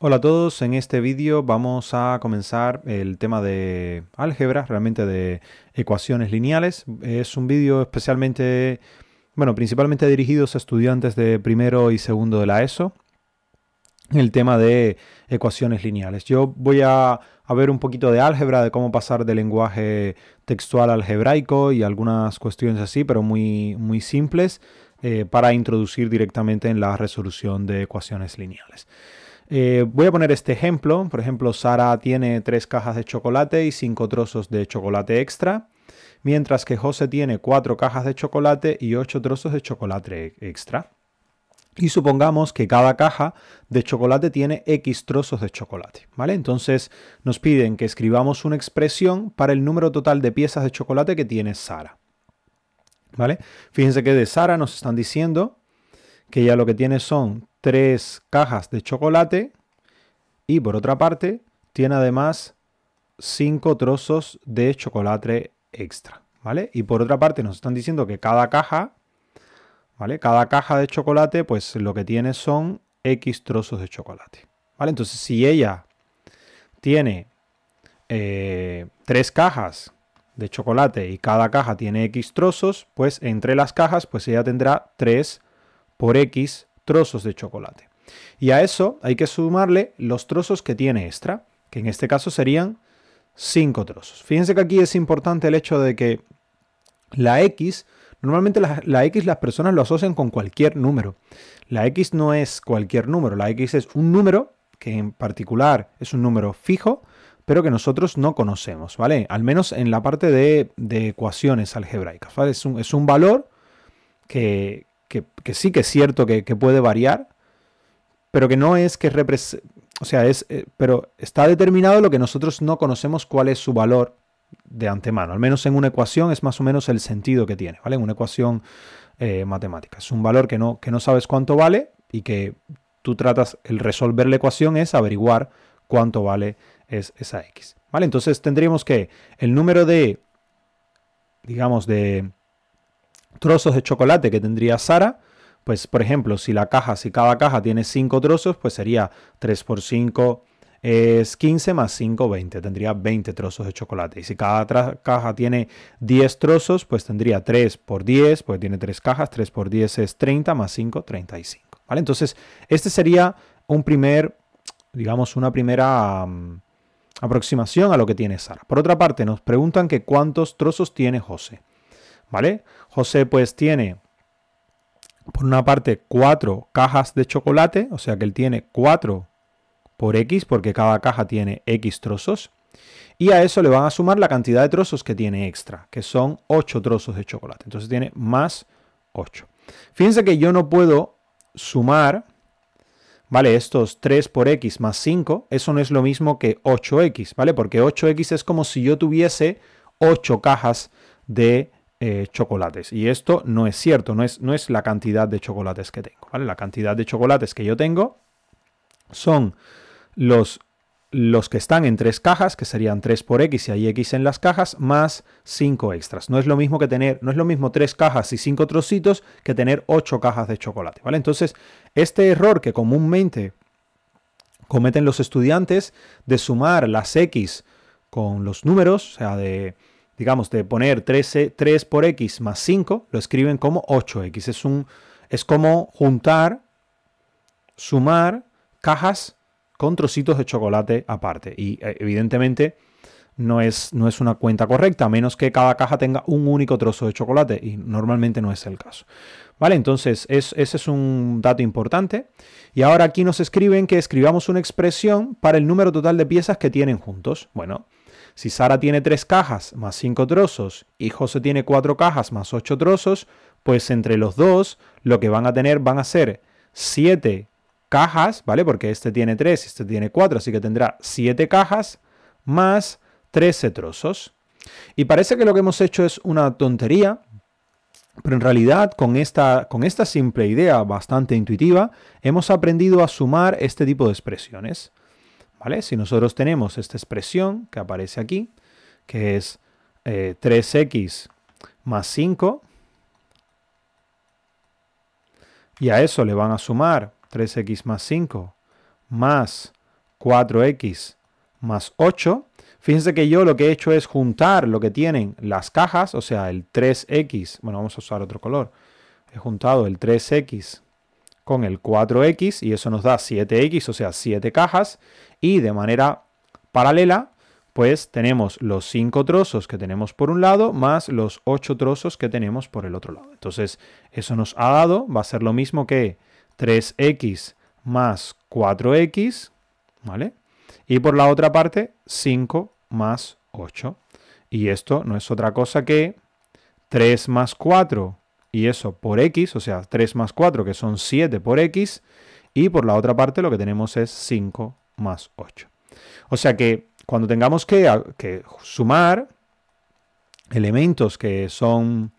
Hola a todos, en este vídeo vamos a comenzar el tema de álgebra, realmente de ecuaciones lineales. Es un vídeo especialmente, bueno, principalmente dirigido a estudiantes de primero y segundo de la ESO, el tema de ecuaciones lineales. Yo voy a, ver un poquito de álgebra, de cómo pasar de lenguaje textual algebraico y algunas cuestiones así, pero muy, muy simples, eh, para introducir directamente en la resolución de ecuaciones lineales. Eh, voy a poner este ejemplo. Por ejemplo, Sara tiene tres cajas de chocolate y cinco trozos de chocolate extra, mientras que José tiene cuatro cajas de chocolate y ocho trozos de chocolate extra. Y supongamos que cada caja de chocolate tiene X trozos de chocolate, ¿vale? Entonces nos piden que escribamos una expresión para el número total de piezas de chocolate que tiene Sara. ¿Vale? Fíjense que de Sara nos están diciendo que ella lo que tiene son tres cajas de chocolate y por otra parte tiene además cinco trozos de chocolate extra, ¿vale? Y por otra parte nos están diciendo que cada caja, ¿vale? Cada caja de chocolate pues lo que tiene son X trozos de chocolate, ¿vale? Entonces si ella tiene eh, tres cajas de chocolate y cada caja tiene X trozos, pues entre las cajas pues ella tendrá tres por X trozos de chocolate. Y a eso hay que sumarle los trozos que tiene extra, que en este caso serían 5 trozos. Fíjense que aquí es importante el hecho de que la X, normalmente la, X las personas lo asocian con cualquier número. La X no es cualquier número, la X es un número que en particular es un número fijo, pero que nosotros no conocemos, ¿vale? Al menos en la parte de, de ecuaciones algebraicas, Es un, es un valor que, que, sí que es cierto que, puede variar, pero que no es que o sea, es, eh, pero está determinado lo que nosotros no conocemos cuál es su valor de antemano. Al menos en una ecuación es más o menos el sentido que tiene, ¿vale? En una ecuación eh, matemática. Es un valor que no, que no sabes cuánto vale y que tú tratas, el resolver la ecuación es averiguar cuánto vale es esa x. ¿Vale? Entonces tendríamos que el número de, digamos, de trozos de chocolate que tendría Sara, pues por ejemplo, si la caja, si cada caja tiene 5 trozos, pues sería 3 por 5 es 15 más 5, 20. Tendría 20 trozos de chocolate. Y si cada caja tiene 10 trozos, pues tendría 3 por 10, pues tiene 3 cajas. 3 por 10 es 30 más 5, 35. ¿Vale? Entonces, este sería un primer, digamos, una primera mm, aproximación a lo que tiene Sara. Por otra parte, nos preguntan que cuántos trozos tiene José. ¿vale? José pues tiene, por una parte, cuatro cajas de chocolate, o sea que él tiene cuatro por X, porque cada caja tiene X trozos. Y a eso le van a sumar la cantidad de trozos que tiene extra, que son 8 trozos de chocolate. Entonces tiene más 8. Fíjense que yo no puedo sumar, ¿vale? Estos 3 por x más 5, eso no es lo mismo que 8x, ¿vale? Porque 8x es como si yo tuviese 8 cajas de eh, chocolates. Y esto no es cierto, no es, no es la cantidad de chocolates que tengo. ¿vale? La cantidad de chocolates que yo tengo son los, los que están en tres cajas, que serían 3 por X y hay X en las cajas, más 5 extras. No es lo mismo que tener, no es lo mismo tres cajas y cinco trocitos que tener 8 cajas de chocolate. ¿vale? Entonces, este error que comúnmente cometen los estudiantes de sumar las X con los números, o sea, de digamos, de poner 13, 3 por x más 5, lo escriben como 8x. Es, un, es como juntar, sumar cajas con trocitos de chocolate aparte. Y eh, evidentemente no es, no es una cuenta correcta, a menos que cada caja tenga un único trozo de chocolate. Y normalmente no es el caso. ¿Vale? Entonces, ese es un dato importante. Y ahora aquí nos escriben que escribamos una expresión para el número total de piezas que tienen juntos. Bueno, si Sara tiene tres cajas más cinco trozos y José tiene cuatro cajas más ocho trozos, pues entre los dos lo que van a tener van a ser siete cajas, ¿vale? Porque este tiene tres, y este tiene cuatro, así que tendrá siete cajas más trece trozos. Y parece que lo que hemos hecho es una tontería, pero en realidad con esta, con esta simple idea bastante intuitiva hemos aprendido a sumar este tipo de expresiones. Si nosotros tenemos esta expresión que aparece aquí, que es 3x eh, más 5, y a eso le van a sumar 3x más 5 más 4x más 8. Fíjense que yo lo que he hecho es juntar lo que tienen las cajas, o sea, el 3x, bueno, vamos a usar otro color. He juntado el 3x con el 4x y eso nos da 7x, o sea, 7 cajas. Y de manera paralela, pues tenemos los 5 trozos que tenemos por un lado más los 8 trozos que tenemos por el otro lado. Entonces, eso nos ha dado, va a ser lo mismo que 3x más 4x, ¿vale? Y por la otra parte, 5 más 8. Y esto no es otra cosa que 3 más 4 y eso por x, o sea, 3 más 4 que son 7 por x, y por la otra parte lo que tenemos es 5 más 8. O sea que cuando tengamos que, sumar elementos que son,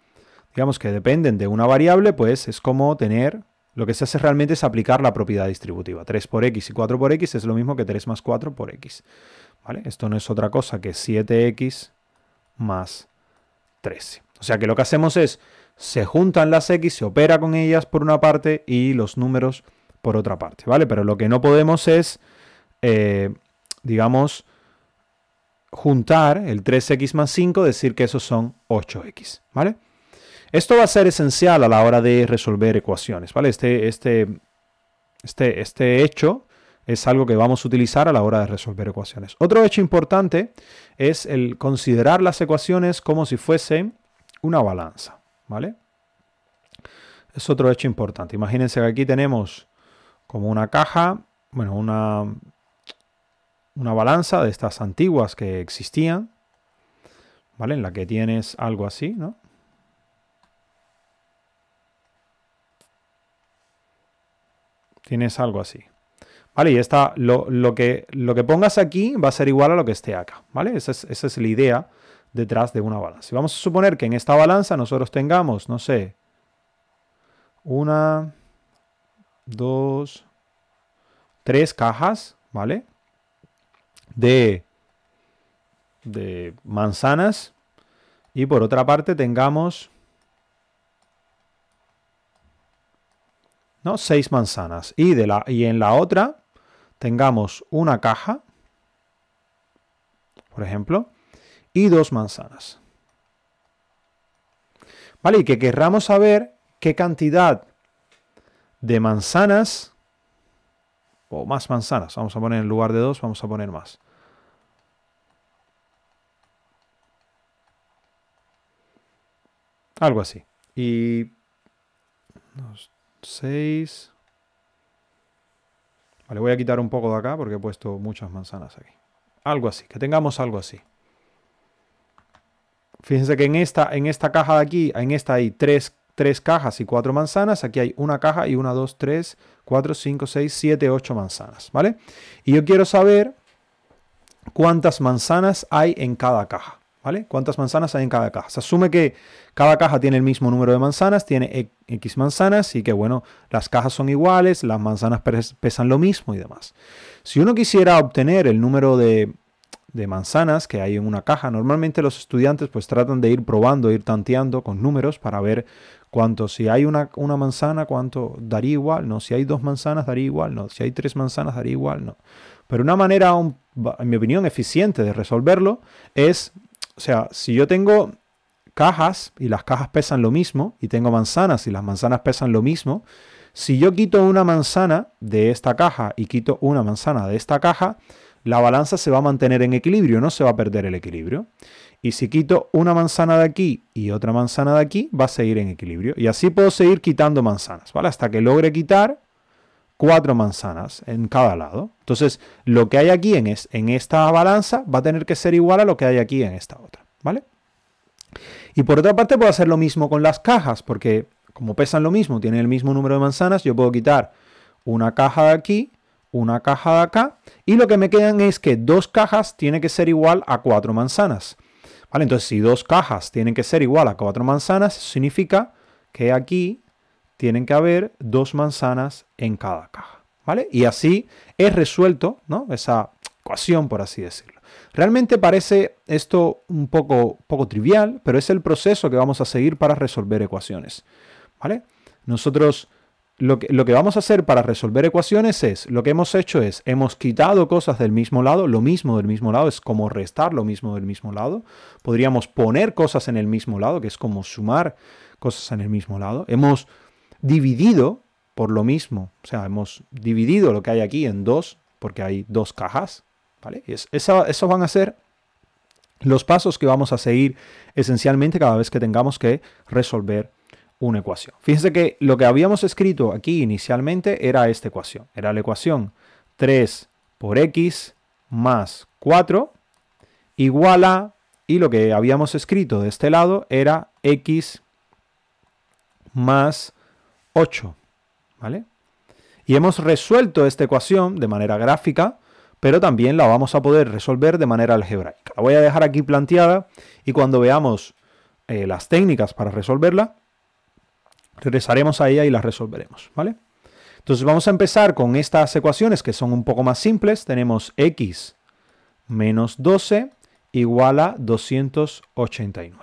digamos que dependen de una variable, pues es como tener lo que se hace realmente es aplicar la propiedad distributiva. 3 por x y 4 por x es lo mismo que 3 más 4 por x. ¿Vale? Esto no es otra cosa que 7x más 13. O sea que lo que hacemos es, se juntan las x, se opera con ellas por una parte y los números por otra parte. ¿vale? Pero lo que no podemos es eh, digamos, juntar el 3x más 5, decir que esos son 8x, ¿vale? Esto va a ser esencial a la hora de resolver ecuaciones, ¿vale? Este, este, este, este hecho es algo que vamos a utilizar a la hora de resolver ecuaciones. Otro hecho importante es el considerar las ecuaciones como si fuesen una balanza, ¿vale? Es otro hecho importante. Imagínense que aquí tenemos como una caja, bueno, una, una balanza de estas antiguas que existían, ¿vale? En la que tienes algo así, ¿no? Tienes algo así. ¿Vale? Y está lo, que, lo que pongas aquí va a ser igual a lo que esté acá, ¿vale? Esa es, esa es la idea detrás de una balanza. Y vamos a suponer que en esta balanza nosotros tengamos, no sé, una, dos, tres cajas, ¿vale? de, manzanas y por otra parte tengamos ¿no? 6 manzanas y, de la, y en la otra tengamos una caja, por ejemplo, y dos manzanas. ¿Vale? Y que querramos saber qué cantidad de manzanas o más manzanas, vamos a poner en lugar de dos, vamos a poner más. Algo así. Y... 6... Vale, voy a quitar un poco de acá porque he puesto muchas manzanas aquí. Algo así, que tengamos algo así. Fíjense que en esta, en esta caja de aquí, en esta hay tres, tres cajas y cuatro manzanas. Aquí hay una caja y 1, 2, 3, 4, 5, 6, 7, 8 manzanas, ¿vale? Y yo quiero saber cuántas manzanas hay en cada caja. ¿vale? ¿Cuántas manzanas hay en cada caja? Se asume que cada caja tiene el mismo número de manzanas, tiene e, X manzanas y que, bueno, las cajas son iguales, las manzanas pesan lo mismo y demás. Si uno quisiera obtener el número de, manzanas que hay en una caja, normalmente los estudiantes pues tratan de ir probando, ir tanteando con números para ver cuánto, si hay una, una manzana, cuánto daría igual, no, si hay dos manzanas daría igual, no, si hay tres manzanas daría igual, no. Pero una manera, en mi opinión, eficiente de resolverlo es o sea, si yo tengo cajas y las cajas pesan lo mismo, y tengo manzanas y las manzanas pesan lo mismo, si yo quito una manzana de esta caja y quito una manzana de esta caja, la balanza se va a mantener en equilibrio, no se va a perder el equilibrio. Y si quito una manzana de aquí y otra manzana de aquí, va a seguir en equilibrio. Y así puedo seguir quitando manzanas, ¿vale? Hasta que logre quitar cuatro manzanas en cada lado. Entonces, lo que hay aquí en, es, en esta balanza va a tener que ser igual a lo que hay aquí en esta otra, ¿vale? Y por otra parte, puedo hacer lo mismo con las cajas, porque como pesan lo mismo, tienen el mismo número de manzanas, yo puedo quitar una caja de aquí, una caja de acá, y lo que me quedan es que dos cajas tiene que ser igual a cuatro manzanas. ¿Vale? Entonces, si dos cajas tienen que ser igual a cuatro manzanas, significa que aquí tienen que haber dos manzanas en cada caja. ¿Vale? Y así es resuelto ¿no? esa ecuación, por así decirlo. Realmente parece esto un poco, poco trivial, pero es el proceso que vamos a seguir para resolver ecuaciones. ¿Vale? Nosotros lo que, lo que, vamos a hacer para resolver ecuaciones es, lo que hemos hecho es, hemos quitado cosas del mismo lado, lo mismo del mismo lado es como restar lo mismo del mismo lado, podríamos poner cosas en el mismo lado, que es como sumar cosas en el mismo lado, hemos dividido por lo mismo. O sea, hemos dividido lo que hay aquí en dos, porque hay dos cajas. ¿vale? Y van a ser los pasos que vamos a seguir esencialmente cada vez que tengamos que resolver una ecuación. Fíjense que lo que habíamos escrito aquí inicialmente era esta ecuación. Era la ecuación 3 por x más 4 igual a, y lo que habíamos escrito de este lado era x más 8. ¿Vale? Y hemos resuelto esta ecuación de manera gráfica, pero también la vamos a poder resolver de manera algebraica. La voy a dejar aquí planteada y cuando veamos eh, las técnicas para resolverla, regresaremos a ella y la resolveremos. ¿Vale? Entonces vamos a empezar con estas ecuaciones que son un poco más simples. Tenemos x menos 12 igual a 289.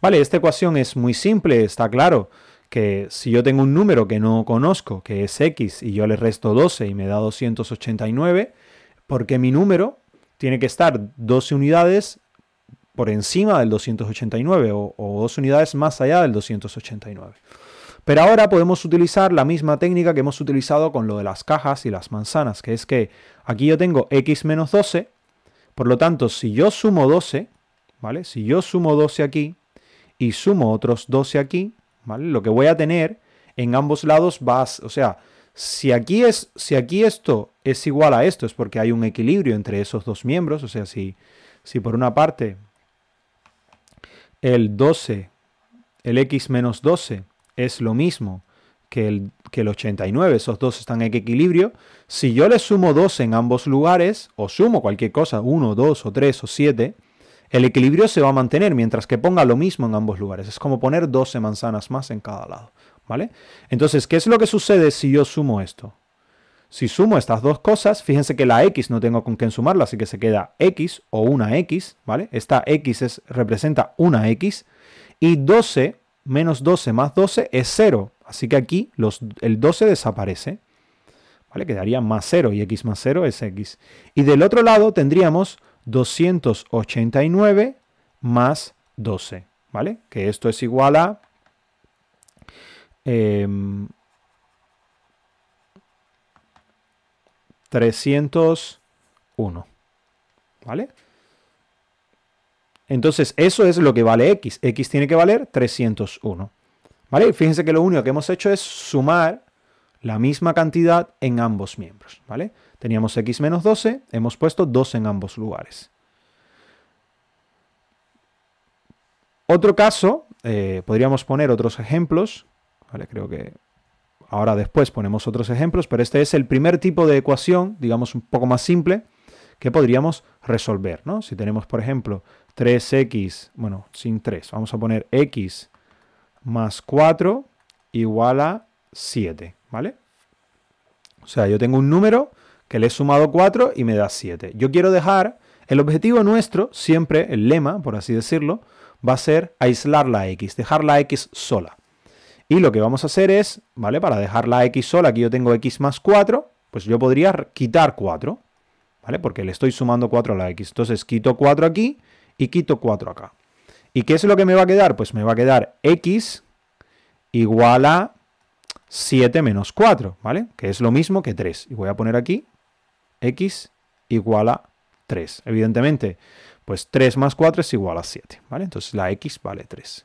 Vale, esta ecuación es muy simple, está claro que si yo tengo un número que no conozco, que es x, y yo le resto 12 y me da 289, porque mi número tiene que estar 12 unidades por encima del 289 o, o dos unidades más allá del 289. Pero ahora podemos utilizar la misma técnica que hemos utilizado con lo de las cajas y las manzanas, que es que aquí yo tengo x menos 12, por lo tanto, si yo sumo 12, ¿vale? Si yo sumo 12 aquí y sumo otros 12 aquí, lo que voy a tener en ambos lados va, a, o sea, si aquí, es, si aquí esto es igual a esto, es porque hay un equilibrio entre esos dos miembros, o sea, si, si por una parte el 12, el x menos 12 es lo mismo que el, que el 89, esos dos están en equilibrio, si yo le sumo 12 en ambos lugares, o sumo cualquier cosa, 1, 2 o 3 o 7, el equilibrio se va a mantener mientras que ponga lo mismo en ambos lugares. Es como poner 12 manzanas más en cada lado. ¿Vale? Entonces, ¿qué es lo que sucede si yo sumo esto? Si sumo estas dos cosas, fíjense que la x no tengo con quién sumarla, así que se queda x o una x, ¿vale? Esta x es, representa una x y 12 menos 12 más 12 es 0, así que aquí el 12 desaparece, ¿vale? Quedaría más 0 y x más 0 es x. Y del otro lado tendríamos 289 más 12, ¿vale? Que esto es igual a... 301, em, ¿vale? Entonces, eso es lo que vale x. x tiene que valer 301, ¿vale? Fíjense que lo único que hemos hecho es sumar la misma cantidad en ambos miembros, ¿vale? Teníamos x menos 12, hemos puesto 2 en ambos lugares. Otro caso, eh, podríamos poner otros ejemplos, ¿vale? Creo que ahora después ponemos otros ejemplos, pero este es el primer tipo de ecuación, digamos un poco más simple, que podríamos resolver, ¿no? Si tenemos, por ejemplo, 3x, bueno, sin 3, vamos a poner x más 4 igual a 7. ¿vale? O sea, yo tengo un número que le he sumado 4 y me da 7. Yo quiero dejar, el objetivo nuestro, siempre, el lema, por así decirlo, va a ser aislar la x, dejar la x sola. Y lo que vamos a hacer es, ¿vale? Para dejar la x sola, aquí yo tengo x más 4, pues yo podría quitar 4, ¿vale? Porque le estoy sumando 4 a la x. Entonces quito 4 aquí y quito 4 acá. ¿Y qué es lo que me va a quedar? Pues me va a quedar x igual a 7 menos 4, ¿vale? Que es lo mismo que 3. Y voy a poner aquí x igual a 3. Evidentemente, pues 3 más 4 es igual a 7, ¿vale? Entonces la x vale 3.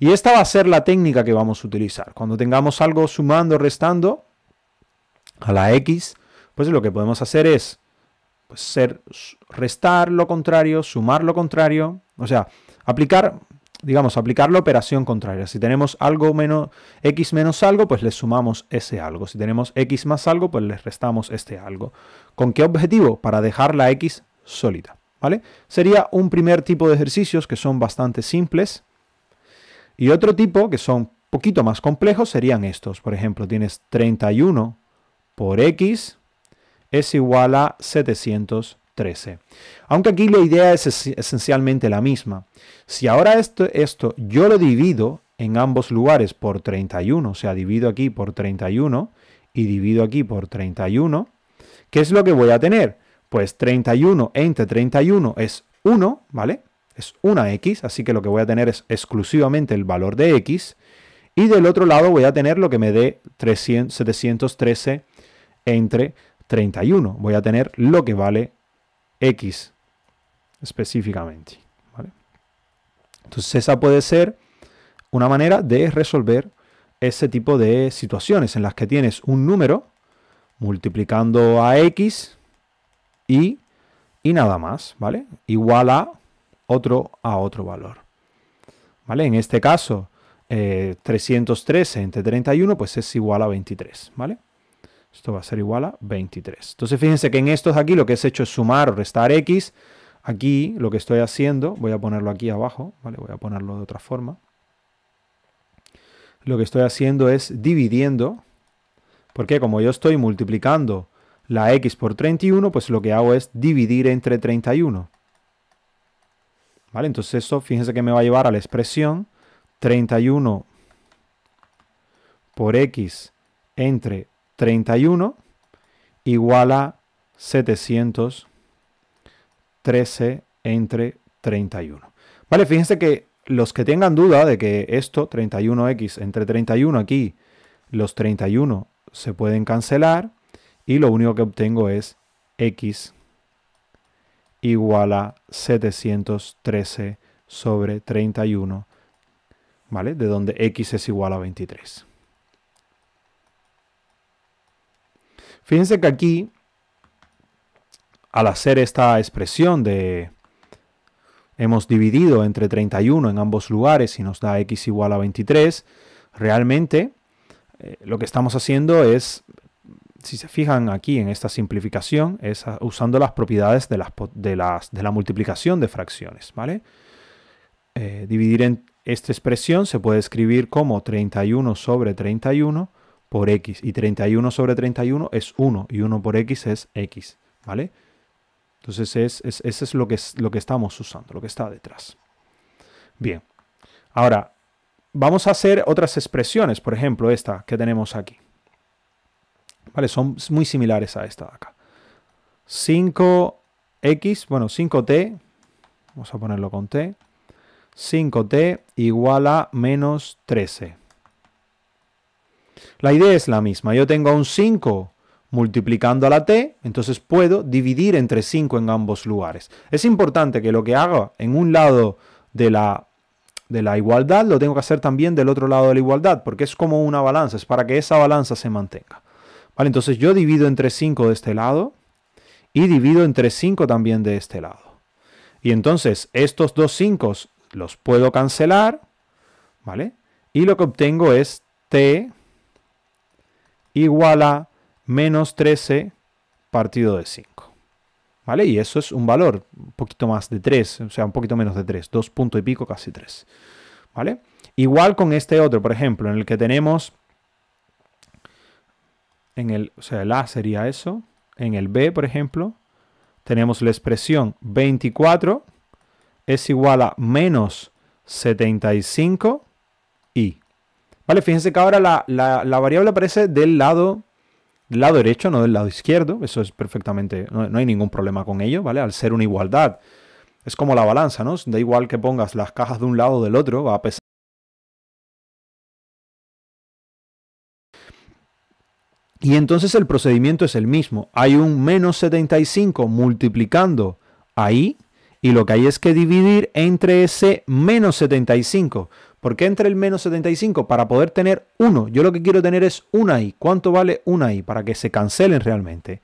Y esta va a ser la técnica que vamos a utilizar. Cuando tengamos algo sumando, restando a la x, pues lo que podemos hacer es pues, ser, restar lo contrario, sumar lo contrario, o sea, aplicar digamos, aplicar la operación contraria. Si tenemos algo menos x menos algo, pues le sumamos ese algo. Si tenemos x más algo, pues le restamos este algo. ¿Con qué objetivo? Para dejar la x sólida. ¿Vale? Sería un primer tipo de ejercicios que son bastante simples. Y otro tipo que son poquito más complejos serían estos. Por ejemplo, tienes 31 por x es igual a 700 aunque aquí la idea es esencialmente la misma. Si ahora esto, esto yo lo divido en ambos lugares por 31, o sea, divido aquí por 31 y divido aquí por 31, ¿qué es lo que voy a tener? Pues 31 entre 31 es 1, ¿vale? Es una x, así que lo que voy a tener es exclusivamente el valor de x. Y del otro lado voy a tener lo que me dé 713 entre 31. Voy a tener lo que vale X específicamente. Entonces esa puede ser una manera de resolver ese tipo de situaciones en las que tienes un número multiplicando a X y, y nada más, ¿vale? Igual a otro a otro valor. ¿Vale? En este caso, 313 eh, entre 31 pues es igual a 23, ¿vale? Esto va a ser igual a 23. Entonces fíjense que en estos aquí lo que he hecho es sumar o restar x. Aquí lo que estoy haciendo, voy a ponerlo aquí abajo, ¿vale? voy a ponerlo de otra forma. Lo que estoy haciendo es dividiendo, porque como yo estoy multiplicando la x por 31, pues lo que hago es dividir entre 31. ¿Vale? Entonces eso, fíjense que me va a llevar a la expresión 31 por x entre 31 igual a 713 entre 31. Vale, fíjense que los que tengan duda de que esto, 31x entre 31 aquí, los 31 se pueden cancelar y lo único que obtengo es x igual a 713 sobre 31, ¿vale? De donde x es igual a 23. Fíjense que aquí, al hacer esta expresión de hemos dividido entre 31 en ambos lugares y nos da x igual a 23, realmente eh, lo que estamos haciendo es, si se fijan aquí en esta simplificación, es usando las propiedades de, las, de, la multiplicación de fracciones, ¿vale? Eh, dividir en esta expresión se puede escribir como 31 sobre 31 por x. Y 31 sobre 31 es 1 y 1 por x es x. ¿Vale? Entonces es, es, es lo, que es lo que estamos usando, lo que está detrás. Bien. Ahora, vamos a hacer otras expresiones. Por ejemplo, esta que tenemos aquí. ¿Vale? Son muy similares a esta de acá. 5x, bueno, 5t, vamos a ponerlo con t, 5t igual a menos 13. La idea es la misma. Yo tengo un 5 multiplicando a la t, entonces puedo dividir entre 5 en ambos lugares. Es importante que lo que haga en un lado de la, de la igualdad lo tengo que hacer también del otro lado de la igualdad, porque es como una balanza, es para que esa balanza se mantenga. entonces yo divido entre 5 de este lado y divido entre 5 también de este lado. Y entonces estos dos 5 los puedo cancelar, ¿vale? Y lo que obtengo es t igual a menos 13 partido de 5. ¿Vale? Y eso es un valor, un poquito más de 3, o sea, un poquito menos de 3, 2 puntos y pico, casi 3. ¿Vale? Igual con este otro, por ejemplo, en el que tenemos, en el, o sea, el A sería eso, en el B, por ejemplo, tenemos la expresión 24 es igual a menos 75 y. Vale, fíjense que ahora la, variable aparece del lado, lado derecho, no del lado izquierdo. Eso es perfectamente, no, no hay ningún problema con ello, ¿vale? Al ser una igualdad. Es como la balanza, ¿no? Da igual que pongas las cajas de un lado o del otro, va a pesar. Y entonces el procedimiento es el mismo. Hay un menos 75 multiplicando ahí y lo que hay es que dividir entre ese menos 75. ¿Por qué entre el menos 75? Para poder tener uno. Yo lo que quiero tener es una i. ¿Cuánto vale una i? Para que se cancelen realmente.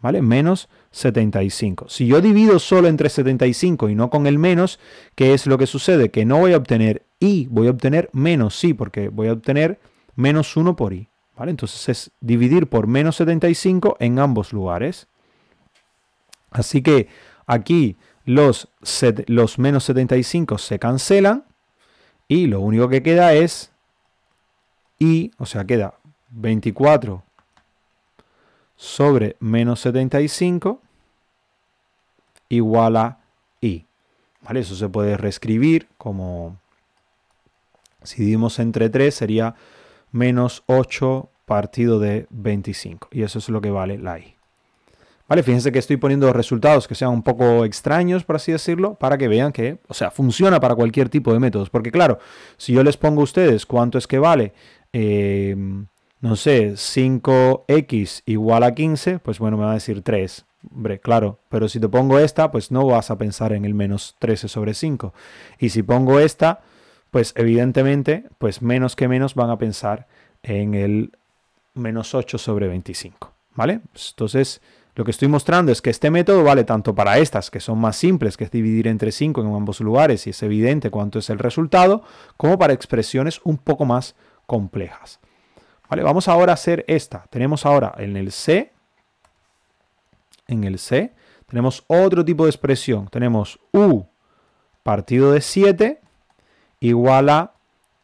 ¿Vale? Menos 75. Si yo divido solo entre 75 y no con el menos, ¿qué es lo que sucede? Que no voy a obtener i, voy a obtener menos i, porque voy a obtener menos 1 por i. ¿Vale? Entonces es dividir por menos 75 en ambos lugares. Así que aquí los, los menos 75 se cancelan y lo único que queda es y, o sea, queda 24 sobre menos 75 igual a i. Eso se puede reescribir como si dividimos entre 3 sería menos 8 partido de 25. Y eso es lo que vale la i. Vale, fíjense que estoy poniendo resultados que sean un poco extraños, por así decirlo, para que vean que, o sea, funciona para cualquier tipo de métodos. Porque claro, si yo les pongo a ustedes cuánto es que vale, em, no sé, 5x igual a 15, pues bueno, me va a decir 3. Hombre, claro, pero si te pongo esta, pues no vas a pensar en el menos 13 sobre 5. Y si pongo esta, pues evidentemente, pues menos que menos van a pensar en el menos 8 sobre 25. ¿Vale? Entonces lo que estoy mostrando es que este método vale tanto para estas, que son más simples, que es dividir entre 5 en ambos lugares y es evidente cuánto es el resultado, como para expresiones un poco más complejas. Vale, vamos ahora a hacer esta. Tenemos ahora en el C, en el C, tenemos otro tipo de expresión. Tenemos U partido de 7 igual a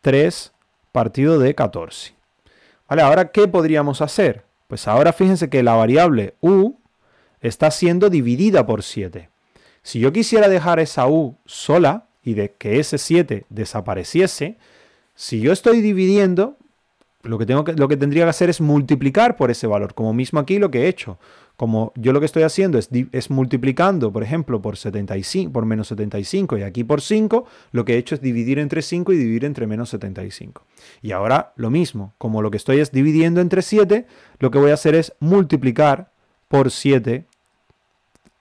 3 partido de 14. Vale, ahora, ¿qué podríamos hacer? Pues ahora fíjense que la variable U está siendo dividida por 7. Si yo quisiera dejar esa u sola y de que ese 7 desapareciese, si yo estoy dividiendo, lo que, tengo que, lo que tendría que hacer es multiplicar por ese valor, como mismo aquí lo que he hecho. Como yo lo que estoy haciendo es, es multiplicando, por ejemplo, por, 75, por menos 75 y aquí por 5, lo que he hecho es dividir entre 5 y dividir entre menos 75. Y ahora lo mismo, como lo que estoy es dividiendo entre 7, lo que voy a hacer es multiplicar por 7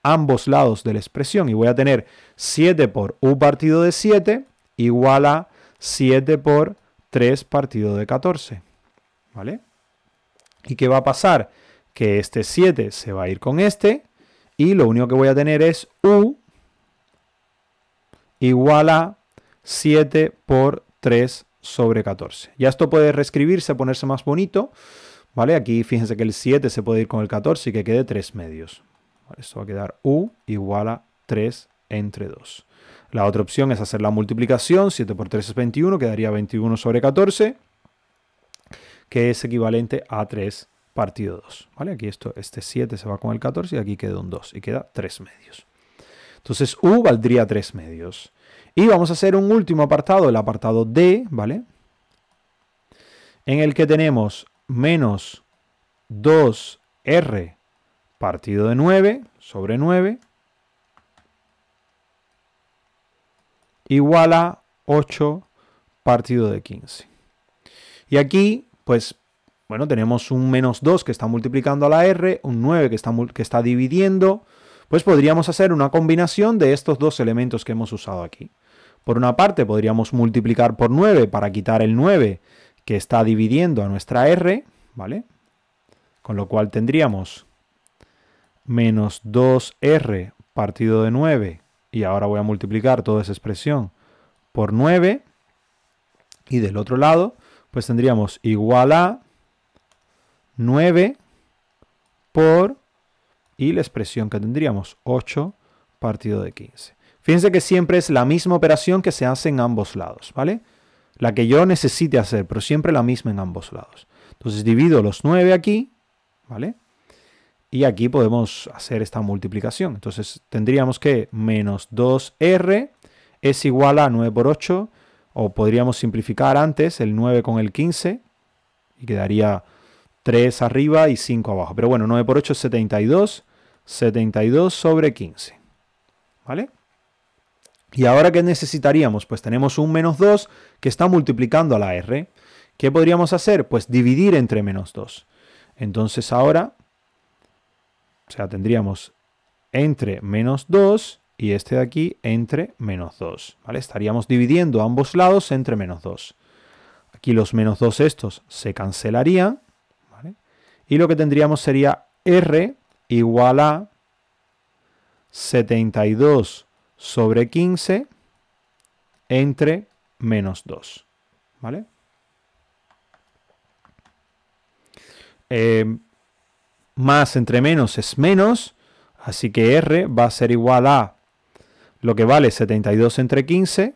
ambos lados de la expresión y voy a tener 7 por u partido de 7 igual a 7 por 3 partido de 14. ¿Vale? ¿Y qué va a pasar? Que este 7 se va a ir con este y lo único que voy a tener es u igual a 7 por 3 sobre 14. Ya esto puede reescribirse, ponerse más bonito. ¿Vale? Aquí fíjense que el 7 se puede ir con el 14 y que quede 3 medios. Esto va a quedar U igual a 3 entre 2. La otra opción es hacer la multiplicación. 7 por 3 es 21, quedaría 21 sobre 14, que es equivalente a 3 partido 2. ¿vale? Aquí esto, este 7 se va con el 14 y aquí queda un 2 y queda 3 medios. Entonces U valdría 3 medios. Y vamos a hacer un último apartado, el apartado D, ¿vale? En el que tenemos menos 2R partido de 9 sobre 9 igual a 8 partido de 15. Y aquí, pues, bueno, tenemos un menos 2 que está multiplicando a la R, un 9 que está, que está dividiendo, pues podríamos hacer una combinación de estos dos elementos que hemos usado aquí. Por una parte, podríamos multiplicar por 9 para quitar el 9 que está dividiendo a nuestra R, ¿vale? Con lo cual tendríamos menos 2r partido de 9, y ahora voy a multiplicar toda esa expresión por 9, y del otro lado, pues tendríamos igual a 9 por, y la expresión que tendríamos, 8 partido de 15. Fíjense que siempre es la misma operación que se hace en ambos lados, ¿vale? La que yo necesite hacer, pero siempre la misma en ambos lados. Entonces divido los 9 aquí, ¿vale? Y aquí podemos hacer esta multiplicación. Entonces tendríamos que menos 2r es igual a 9 por 8, o podríamos simplificar antes el 9 con el 15, y quedaría 3 arriba y 5 abajo. Pero bueno, 9 por 8 es 72, 72 sobre 15. ¿Vale? ¿Y ahora qué necesitaríamos? Pues tenemos un menos 2 que está multiplicando a la r. ¿Qué podríamos hacer? Pues dividir entre menos 2. Entonces ahora o sea, tendríamos entre menos 2 y este de aquí entre menos 2. ¿vale? Estaríamos dividiendo ambos lados entre menos 2. Aquí los menos 2 estos se cancelarían. ¿vale? Y lo que tendríamos sería R igual a 72 sobre 15 entre menos 2. ¿Vale? Eh, más entre menos es menos, así que R va a ser igual a lo que vale 72 entre 15,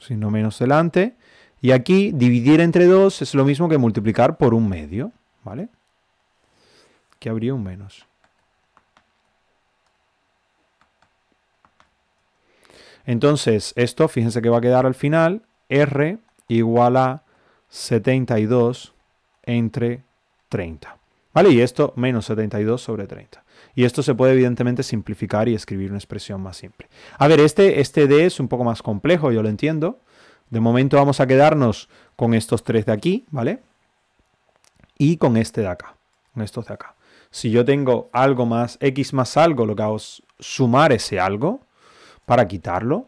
Sino menos delante, y aquí dividir entre 2 es lo mismo que multiplicar por un medio, ¿vale? Que habría un menos. Entonces, esto, fíjense que va a quedar al final, R igual a 72 entre 30. ¿Vale? Y esto menos 72 sobre 30. Y esto se puede evidentemente simplificar y escribir una expresión más simple. A ver, este, este D es un poco más complejo, yo lo entiendo. De momento vamos a quedarnos con estos tres de aquí, ¿vale? Y con este de acá, con estos de acá. Si yo tengo algo más, x más algo, lo que hago es sumar ese algo para quitarlo.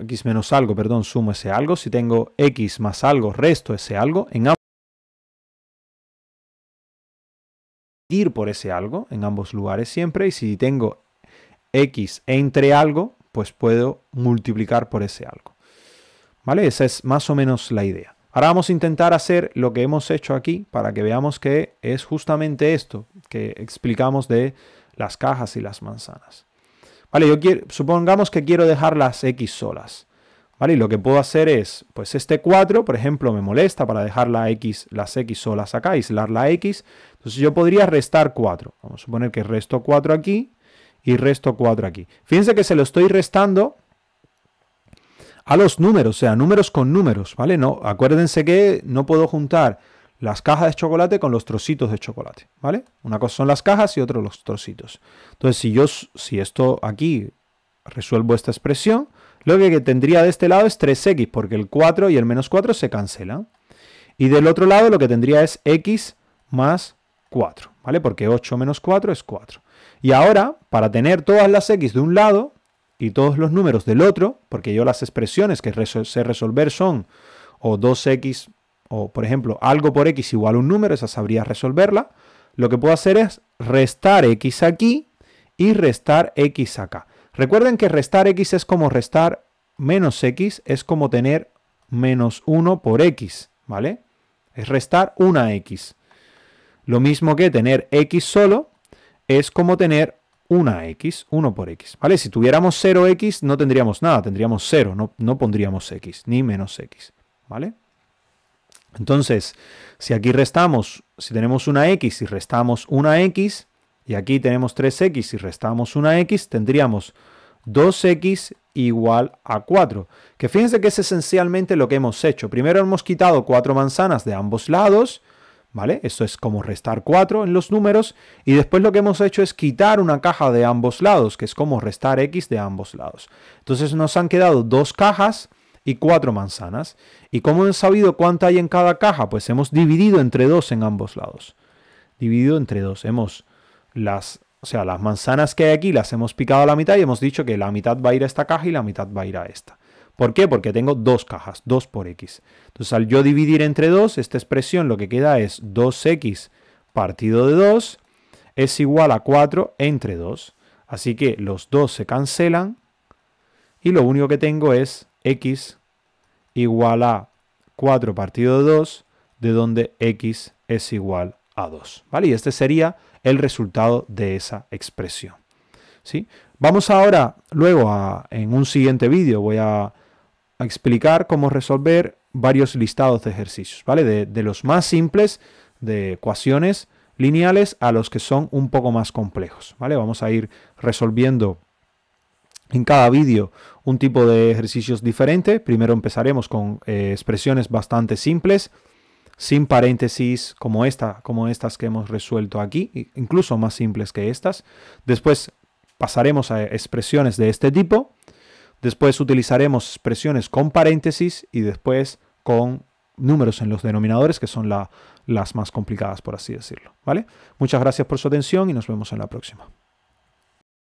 x menos algo, perdón, sumo ese algo. Si tengo x más algo, resto ese algo. En ir por ese algo en ambos lugares siempre y si tengo x entre algo, pues puedo multiplicar por ese algo. ¿Vale? Esa es más o menos la idea. Ahora vamos a intentar hacer lo que hemos hecho aquí para que veamos que es justamente esto que explicamos de las cajas y las manzanas. Vale, yo quiero, supongamos que quiero dejar las x solas. Vale, y lo que puedo hacer es, pues este 4, por ejemplo, me molesta para dejar la x, las x solas acá, aislar la x. Entonces yo podría restar 4. Vamos a suponer que resto 4 aquí y resto 4 aquí. Fíjense que se lo estoy restando a los números, o sea, números con números, ¿vale? No, acuérdense que no puedo juntar las cajas de chocolate con los trocitos de chocolate, ¿vale? Una cosa son las cajas y otra los trocitos. Entonces, si yo, si esto aquí resuelvo esta expresión, lo que tendría de este lado es 3x, porque el 4 y el menos 4 se cancelan. Y del otro lado lo que tendría es x más 4, ¿vale? Porque 8 menos 4 es 4. Y ahora, para tener todas las x de un lado y todos los números del otro, porque yo las expresiones que sé resolver son o 2x, o por ejemplo, algo por x igual a un número, esa sabría resolverla, lo que puedo hacer es restar x aquí y restar x acá. Recuerden que restar x es como restar menos x, es como tener menos 1 por x, ¿vale? Es restar una x. Lo mismo que tener x solo es como tener una x, 1 por x, ¿vale? Si tuviéramos 0x no tendríamos nada, tendríamos 0, no, pondríamos x, ni menos x, ¿vale? Entonces, si aquí restamos, si tenemos una x y restamos una x, y aquí tenemos 3x y restamos una x, tendríamos 2x igual a 4. Que fíjense que es esencialmente lo que hemos hecho. Primero hemos quitado 4 manzanas de ambos lados ¿vale? Esto es como restar 4 en los números y después lo que hemos hecho es quitar una caja de ambos lados, que es como restar x de ambos lados. Entonces nos han quedado dos cajas y cuatro manzanas. ¿Y cómo hemos sabido cuánta hay en cada caja? Pues hemos dividido entre dos en ambos lados. Dividido entre dos. Hemos las, o sea, las manzanas que hay aquí las hemos picado a la mitad y hemos dicho que la mitad va a ir a esta caja y la mitad va a ir a esta. ¿Por qué? Porque tengo dos cajas, 2 por x. Entonces al yo dividir entre 2, esta expresión lo que queda es 2x partido de 2 es igual a 4 entre 2. Así que los dos se cancelan y lo único que tengo es x igual a 4 partido de 2, de donde x es igual a 2. ¿vale? Y este sería el resultado de esa expresión. Vamos ahora, luego, a, en un siguiente vídeo voy a a explicar cómo resolver varios listados de ejercicios, ¿vale? De, los más simples, de ecuaciones lineales, a los que son un poco más complejos, ¿vale? Vamos a ir resolviendo en cada vídeo un tipo de ejercicios diferente. Primero empezaremos con eh, expresiones bastante simples, sin paréntesis como esta, como estas que hemos resuelto aquí, incluso más simples que estas. Después pasaremos a expresiones de este tipo, Después utilizaremos expresiones con paréntesis y después con números en los denominadores, que son las más complicadas, por así decirlo. ¿vale? Muchas gracias por su atención y nos vemos en la próxima.